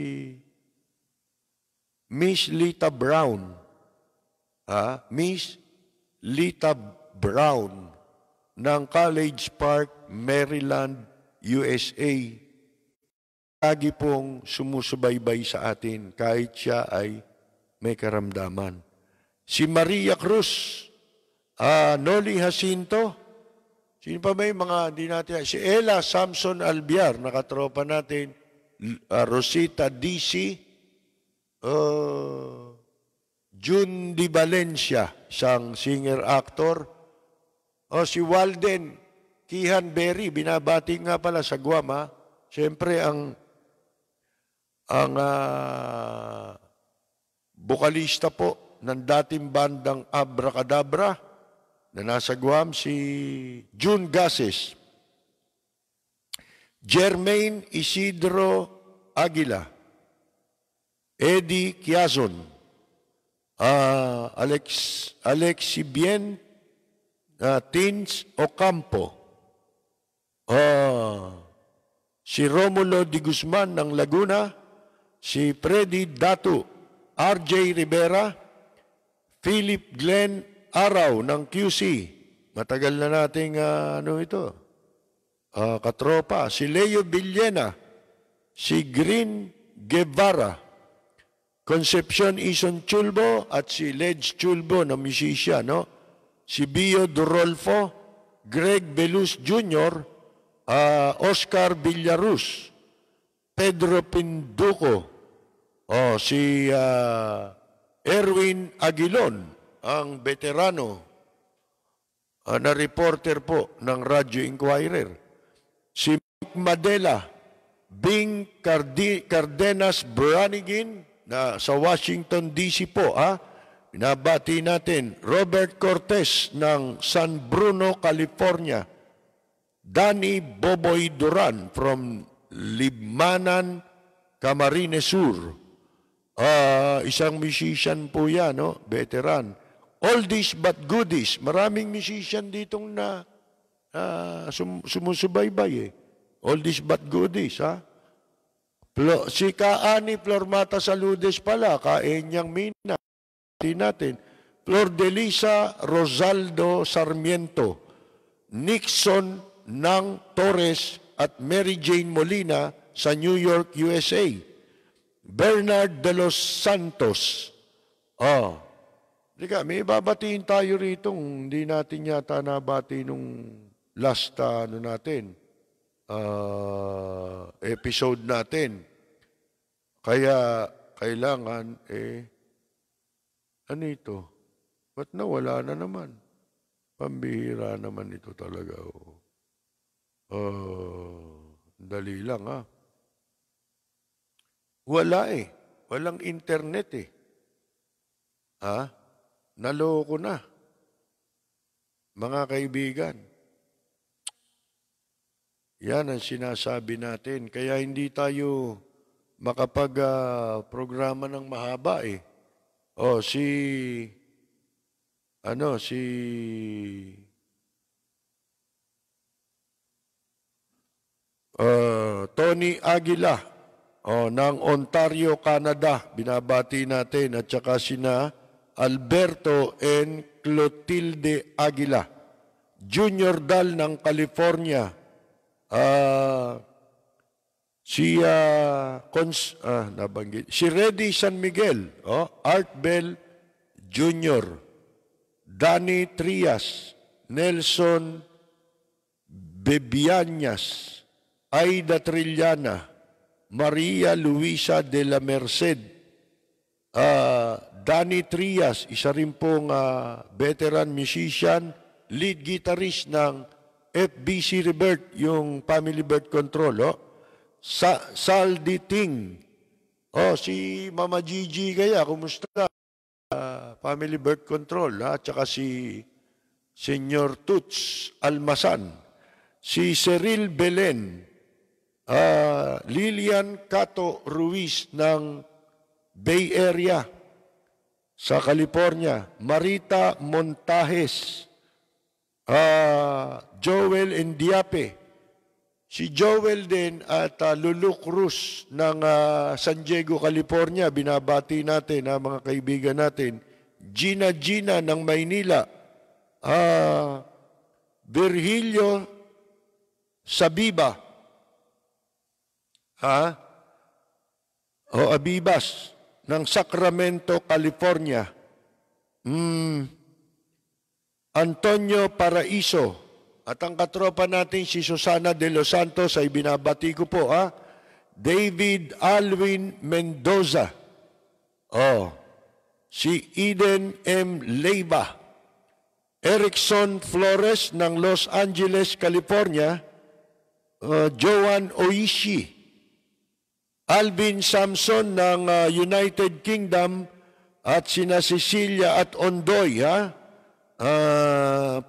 Miss Lita Brown. Ah, Miss Lita Brown ng College Park Maryland, USA, lagi pong sumusubaybay sa atin kahit siya ay may karamdaman. Si Maria Cruz, uh, Noli Jacinto, sino pa may mga hindi natin, si Ella Samson Albiar, nakatropa natin, uh, Rosita DC, uh, oh, June Di Valencia, isang singer-actor, o oh, si Walden Kihan Berry, binabati nga pala sa Guam ha. Siyempre ang ang uh, bokalista po ng dating bandang Abracadabra na nasa Guam si June Gases. Germaine Isidro Aguila. Eddie Quiazon. Uh, Alex Alexi Bien uh, ah, Tins Ocampo. Oh. Si Romulo de Guzman ng Laguna, si Freddy Datu, RJ Rivera, Philip Glenn Araw ng QC. Matagal na nating uh, ano ito. Uh, katropa, si Leo Villena, si Green Guevara, Concepcion Ison Chulbo at si Ledge Chulbo na musisya, no? Si Bio Dorolfo, Greg Belus Jr., uh, Oscar Villarus, Pedro Pinduco, oh, si uh, Erwin Aguilon, ang veterano uh, ah, na reporter po ng Radio Inquirer, si Mike Madela, Bing Cardi- Cardenas Branigin, na sa Washington DC po, ha? Binabati natin Robert Cortez ng San Bruno, California. Danny Boboy Duran from Libmanan, Camarines Sur. Uh, isang musician po yan, no? veteran. All but goodies. Maraming musician ditong na uh, sum sumusubaybay eh. All but goodies, ha? Plo, si Kaani Flormata Saludes pala, kaenyang mina. natin. Flor Delisa Rosaldo Sarmiento. Nixon ng Torres at Mary Jane Molina sa New York, USA. Bernard de los Santos. Oh. Ah. Dika, may babatiin tayo rito. Hindi natin yata nabati nung last uh, ano natin, uh, episode natin. Kaya kailangan eh ano ito? Ba't nawala na naman? Pambihira naman ito talaga. Oh. Oh, dali lang ha. Ah. Wala eh. Walang internet eh. Ha? Naloko na. Mga kaibigan, yan ang sinasabi natin. Kaya hindi tayo makapag-programa ah, uh, ng mahaba eh. O, oh, si... Ano, si... Uh, Tony Aguila oh, ng Ontario, Canada. Binabati natin at saka sina Alberto and Clotilde Aguila. Junior Dal ng California. Uh, si uh, Cons ah, nabanggit. Si Reddy San Miguel. Oh, Art Bell Junior. Danny Trias. Nelson Bebianas. Aida Trillana, Maria Luisa de la Merced, uh, Danny Trias, isa rin pong uh, veteran musician, lead guitarist ng FBC Rebirth, yung Family Birth Control. Oh. Sa Saldi Ting. Oh, si Mama Gigi kaya, kumusta? Uh, family Birth Control, ha? at saka si Senyor Tuts Almasan, si Cyril Belen, uh, Lilian Cato Ruiz ng Bay Area sa California, Marita Montajes, uh, Joel Indiape, si Joel din at uh, ah, Lulu Cruz ng uh, San Diego, California, binabati natin ang uh, mga kaibigan natin, Gina Gina ng Maynila, uh, Virgilio Sabiba, ha? O Abibas ng Sacramento, California. Hmm. Antonio Paraiso at ang katropa natin si Susana De Los Santos ay binabati ko po ha. David Alwin Mendoza. Oh. Si Eden M. Leiba. Erickson Flores ng Los Angeles, California. Uh, Joan Oishi Alvin Samson ng uh, United Kingdom at sina Cecilia at Ondoy, ha? Uh,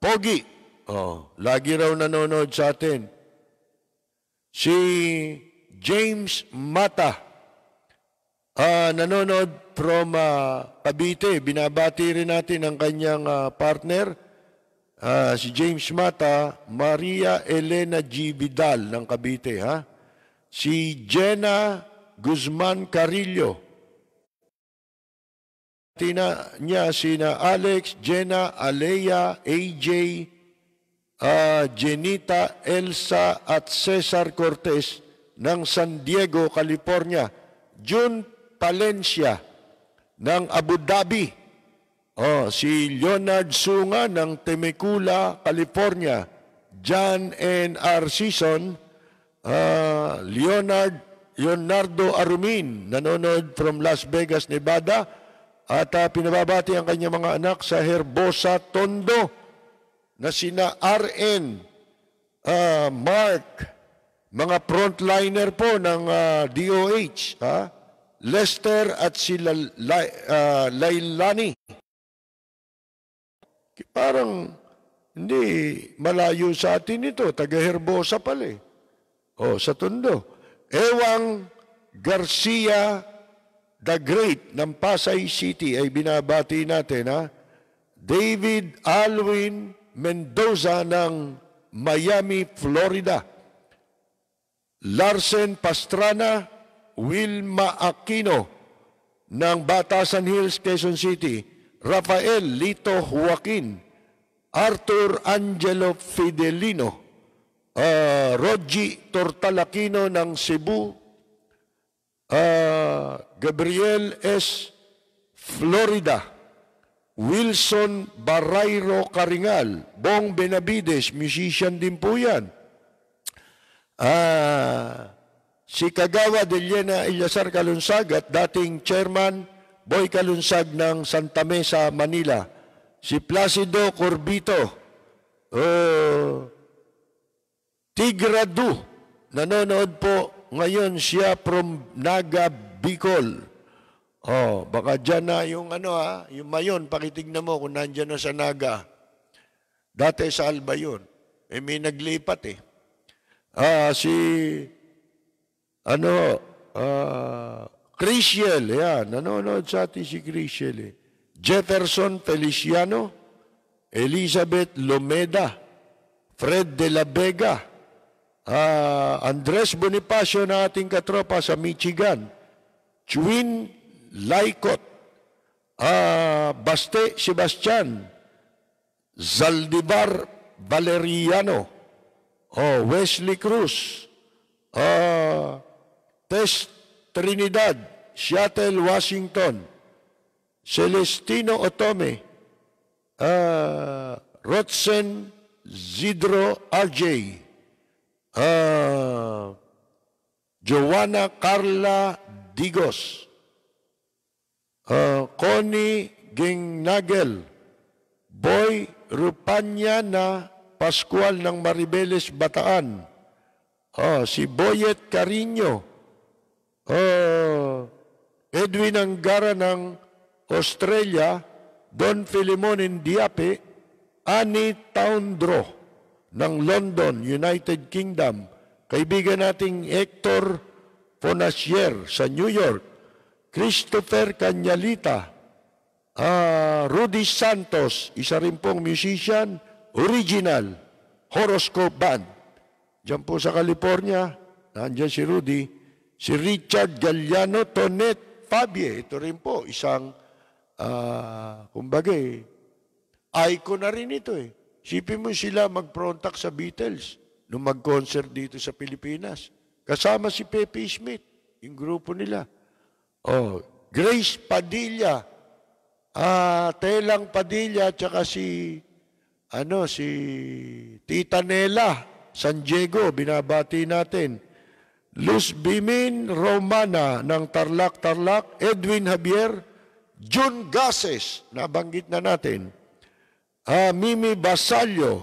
Pogi. Oh, lagi raw nanonood sa atin. Si James Mata, uh, nanonood from uh, Cavite. Binabati rin natin ang kanyang uh, partner, uh, si James Mata, Maria Elena G. Vidal ng Cavite, ha? si Jenna Guzman Carillo. Tina niya sina Alex, Jenna, Aleya, AJ, uh, ah, Jenita, Elsa at Cesar Cortez ng San Diego, California. June Palencia ng Abu Dhabi. Oh, si Leonard Sunga ng Temecula, California. John N. R. Season uh, Leonard Leonardo Arumin, nanonood from Las Vegas, Nevada, at uh, pinababati ang kanyang mga anak sa Herbosa Tondo na sina RN, uh, ah, Mark, mga frontliner po ng uh, DOH, ha? Lester at si Lailani. uh, Parang hindi malayo sa atin ito, taga-Herbosa pala eh. Oh, sa Tondo. Ewang Garcia the Great ng Pasay City ay binabati natin ha. David Alwin Mendoza ng Miami, Florida. Larsen Pastrana, Wilma Aquino ng Batasan Hills, Quezon City. Rafael Lito Joaquin, Arthur Angelo Fidelino uh, ah, Rogi Tortalakino ng Cebu, uh, Gabriel S. Florida, Wilson Barairo Karingal, Bong Benavides, musician din po yan. Uh, si Kagawa Delena Ilyasar at dating chairman Boy Calunsag ng Santa Mesa, Manila. Si Placido Corbito, uh, Tigradu. Nanonood po ngayon siya from Naga, Bicol. Oh, baka dyan na yung ano ha, yung mayon, pakitignan mo kung nandyan na sa Naga. Dati sa Alba yun. Eh, may naglipat eh. Ah, si, ano, ah, Crisiel, yan, nanonood sa atin si Crisiel eh. Jefferson Feliciano, Elizabeth Lomeda, Fred de la Vega, uh, Andres Bonifacio na ating katropa sa Michigan, Chuin Laikot, uh, Baste Sebastian, Zaldibar Valeriano, oh, Wesley Cruz, uh, Tess Trinidad, Seattle, Washington, Celestino Otome, uh, Rotsen Zidro Aljay, Uh, Joanna Carla Digos. Uh, Connie Gingnagel. Boy Rupanyana Pascual ng Maribeles, Bataan. Uh, si Boyet Carino. Uh, Edwin Angara ng Australia. Don Filimon Indiape. Ani Taundro ng London, United Kingdom, kaibigan nating Hector Ponasier sa New York, Christopher Canyalita, uh, Rudy Santos, isa rin pong musician, original, horoscope band. Diyan po sa California, nandiyan si Rudy, si Richard Galliano Tonet Fabie, ito rin po, isang, uh, kumbaga eh, icon na rin ito eh. Sipin mo sila magprontak sa Beatles nung mag-concert dito sa Pilipinas. Kasama si Pepe Smith, yung grupo nila. Oh, Grace Padilla, ah, Telang Padilla, tsaka si, ano, si Tita Nela, San Diego, binabati natin. Luz Bimin Romana ng Tarlac Tarlac, Edwin Javier, June Gases, nabanggit na natin uh, Mimi Basallo,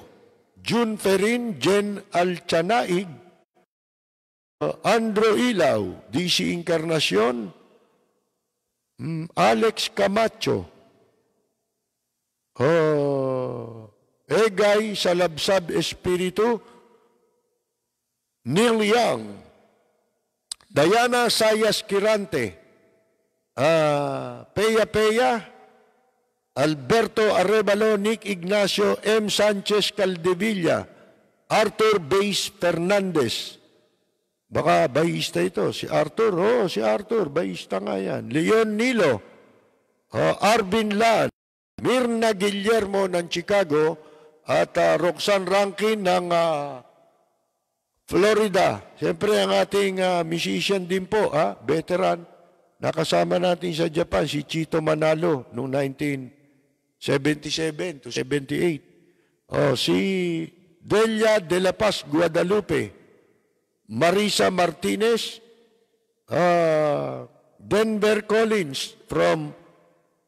June Ferin, Jen Alchanaig, uh, Andro Ilaw, DC Encarnacion, um, mm, Alex Camacho, uh, Egay Salabsab Espiritu, Neil Young, Diana Sayas Kirante, uh, Peya Peya, Alberto Arevalo, Nick Ignacio, M. Sanchez Caldevilla, Arthur Bays Fernandez. Baka bayista ito. Si Arthur, oh, si Arthur, bayista nga yan. Leon Nilo, uh, Arvin Lan, Mirna Guillermo ng Chicago, at uh, Roxanne Rankin ng uh, Florida. Siyempre, ang ating uh, musician din po, ha, veteran. Nakasama natin sa Japan si Chito Manalo noong 19 77 to 78. Oh, si Delia de la Paz Guadalupe, Marisa Martinez, uh, Denver Collins from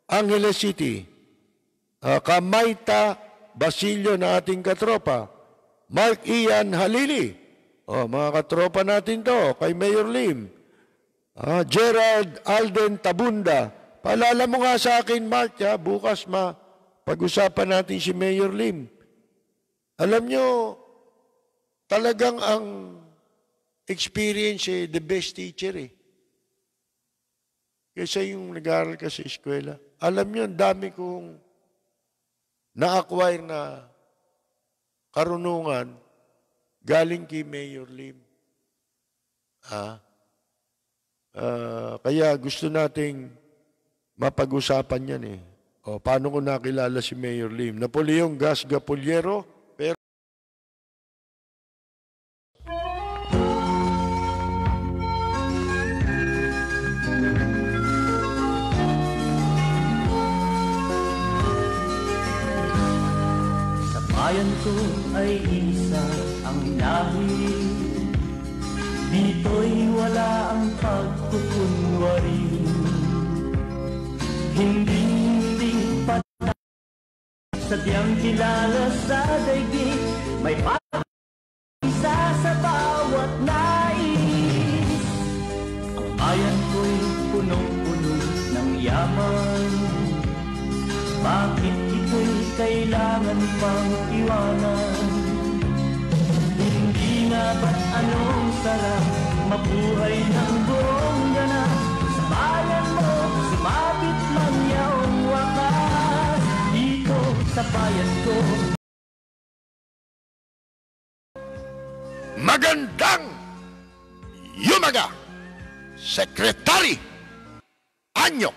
Angeles City, uh, Kamaita Basilio na ating katropa, Mark Ian Halili, oh, mga katropa natin to, kay Mayor Lim, uh, Gerald Alden Tabunda, paalala mo nga sa akin, Mark, ha, bukas ma pag-usapan natin si Mayor Lim. Alam nyo, talagang ang experience eh, the best teacher eh. Kaysa yung nag ka sa eskwela. Alam nyo, ang dami kong na-acquire na karunungan galing kay Mayor Lim. Ha? Uh, kaya gusto nating mapag-usapan yan eh. O, paano ko nakilala si Mayor Lim? Napoleon Gas Gapoliero, pero... Sa ko ay isa ang lahi Dito'y wala ang pagkukunwari Hindi sadyang kilala sa daigdig May pag-isa sa bawat nais Ang bayan ko'y punong-puno ng yaman Bakit ito'y kailangan pang iwanan? Hindi na ba't anong sarap mabuhay ng bayan ko. Magandang Yumaga, Secretary Anyo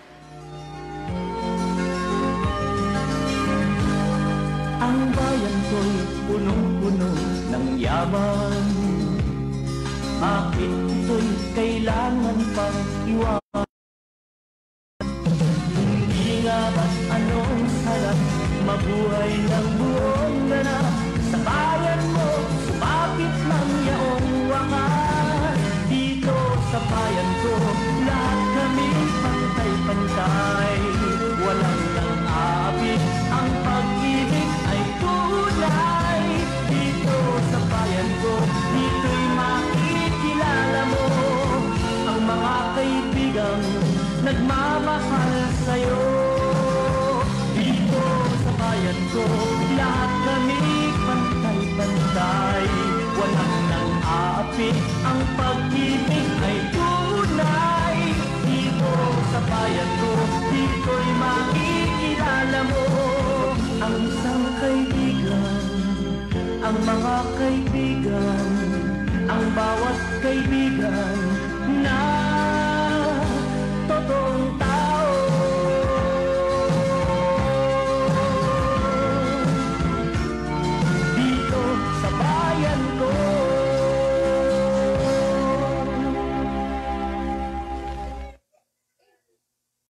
Ang bayan ko'y punong-puno ng yaman. Bakit ito'y kailangan pang iwan? nuôi nấng puso Lahat kami pantay-pantay Walang nang aapit Ang pag-ibig ay tunay Dito sa bayan ko Dito'y makikilala mo Ang isang kaibigan Ang mga kaibigan Ang bawat kaibigan Na totoong tayo